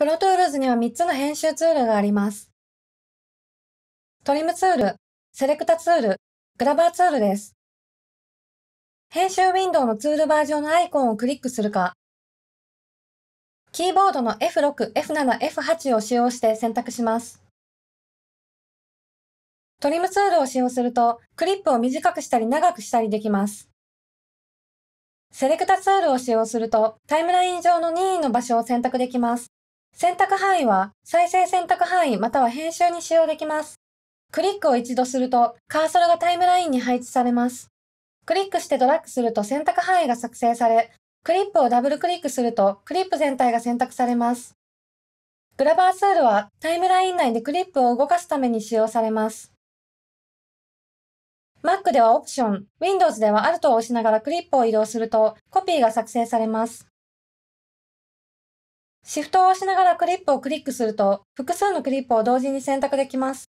プロトゥールズには3つの編集ツールがあります。トリムツール、セレクタツール、グラバーツールです。編集ウィンドウのツールバー上のアイコンをクリックするか、キーボードの F6、F7、F8 を使用して選択します。トリムツールを使用すると、クリップを短くしたり長くしたりできます。セレクタツールを使用すると、タイムライン上の任意の場所を選択できます。選択範囲は再生選択範囲または編集に使用できます。クリックを一度するとカーソルがタイムラインに配置されます。クリックしてドラッグすると選択範囲が作成され、クリップをダブルクリックするとクリップ全体が選択されます。グラバーツールはタイムライン内でクリップを動かすために使用されます。Mac ではオプション、Windows では Alt を押しながらクリップを移動するとコピーが作成されます。シフトを押しながらクリップをクリックすると、複数のクリップを同時に選択できます。